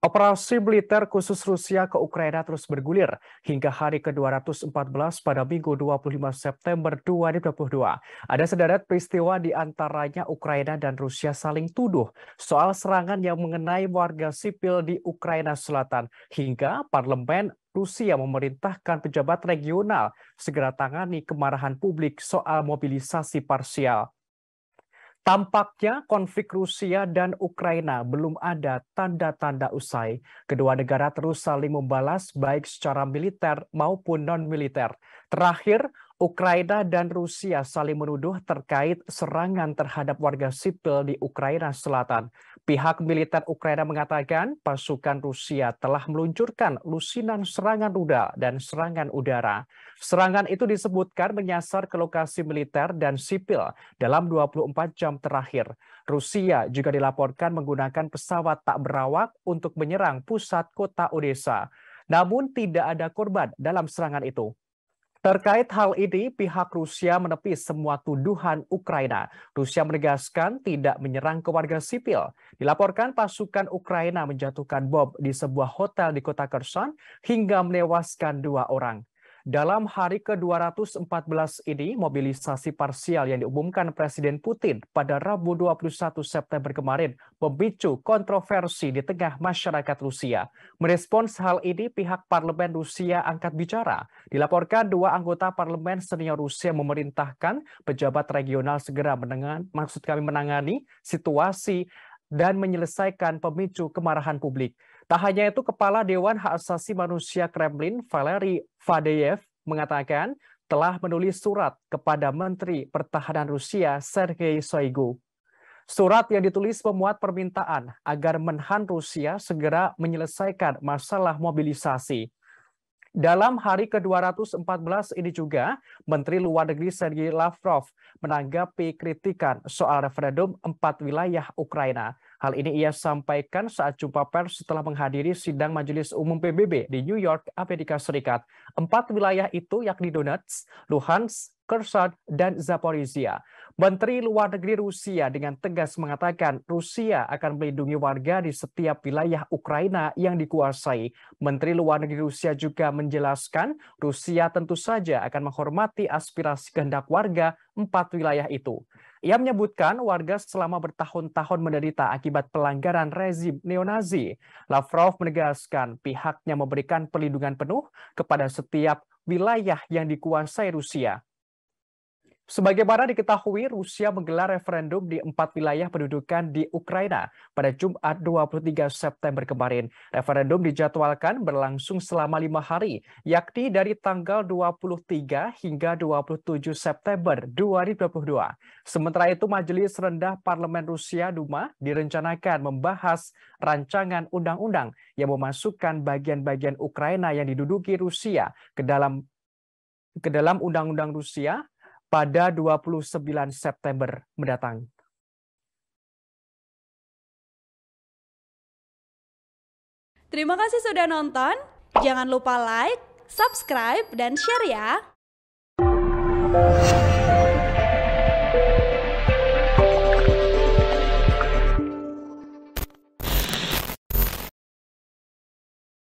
Operasi militer khusus Rusia ke Ukraina terus bergulir hingga hari ke-214 pada Minggu 25 September 2022. Ada sederet peristiwa di antaranya Ukraina dan Rusia saling tuduh soal serangan yang mengenai warga sipil di Ukraina Selatan hingga parlemen Rusia memerintahkan pejabat regional segera tangani kemarahan publik soal mobilisasi parsial. Tampaknya konflik Rusia dan Ukraina belum ada tanda-tanda usai. Kedua negara terus saling membalas baik secara militer maupun non-militer. Terakhir, Ukraina dan Rusia saling menuduh terkait serangan terhadap warga sipil di Ukraina Selatan. Pihak militer Ukraina mengatakan pasukan Rusia telah meluncurkan lusinan serangan rudal dan serangan udara. Serangan itu disebutkan menyasar ke lokasi militer dan sipil dalam 24 jam terakhir. Rusia juga dilaporkan menggunakan pesawat tak berawak untuk menyerang pusat kota Odessa. Namun tidak ada korban dalam serangan itu. Terkait hal ini, pihak Rusia menepis semua tuduhan Ukraina. Rusia menegaskan tidak menyerang ke warga sipil. Dilaporkan pasukan Ukraina menjatuhkan bom di sebuah hotel di kota Kherson hingga menewaskan dua orang. Dalam hari ke-214 ini, mobilisasi parsial yang diumumkan Presiden Putin pada Rabu 21 September kemarin memicu kontroversi di tengah masyarakat Rusia. Merespons hal ini, pihak parlemen Rusia angkat bicara. Dilaporkan dua anggota parlemen senior Rusia memerintahkan pejabat regional segera menengan, maksud kami menangani situasi dan menyelesaikan pemicu kemarahan publik. Tak hanya itu, Kepala Dewan Hak Asasi Manusia Kremlin, Valery Fadeyev, mengatakan telah menulis surat kepada Menteri Pertahanan Rusia Sergei Shoigu. Surat yang ditulis memuat permintaan agar Menhan Rusia segera menyelesaikan masalah mobilisasi. Dalam hari ke-214 ini juga, Menteri Luar Negeri Sergei Lavrov menanggapi kritikan soal referendum empat wilayah Ukraina. Hal ini ia sampaikan saat jumpa pers setelah menghadiri sidang Majelis Umum PBB di New York, Amerika Serikat. Empat wilayah itu yakni Donetsk, Luhansk, Kherson, dan Zaporizhia. Menteri Luar Negeri Rusia dengan tegas mengatakan Rusia akan melindungi warga di setiap wilayah Ukraina yang dikuasai. Menteri Luar Negeri Rusia juga menjelaskan Rusia tentu saja akan menghormati aspirasi kehendak warga empat wilayah itu. Ia menyebutkan warga selama bertahun-tahun menderita akibat pelanggaran rezim neonazi. Lavrov menegaskan pihaknya memberikan perlindungan penuh kepada setiap wilayah yang dikuasai Rusia Sebagaimana diketahui, Rusia menggelar referendum di empat wilayah pendudukan di Ukraina pada Jumat 23 September kemarin. Referendum dijadwalkan berlangsung selama lima hari, yakni dari tanggal 23 hingga 27 September 2022. Sementara itu, Majelis Rendah Parlemen Rusia Duma direncanakan membahas rancangan undang-undang yang memasukkan bagian-bagian Ukraina yang diduduki Rusia ke dalam ke dalam Undang-Undang Rusia pada 29 September mendatang. Terima kasih sudah nonton. Jangan lupa like, subscribe, dan share ya.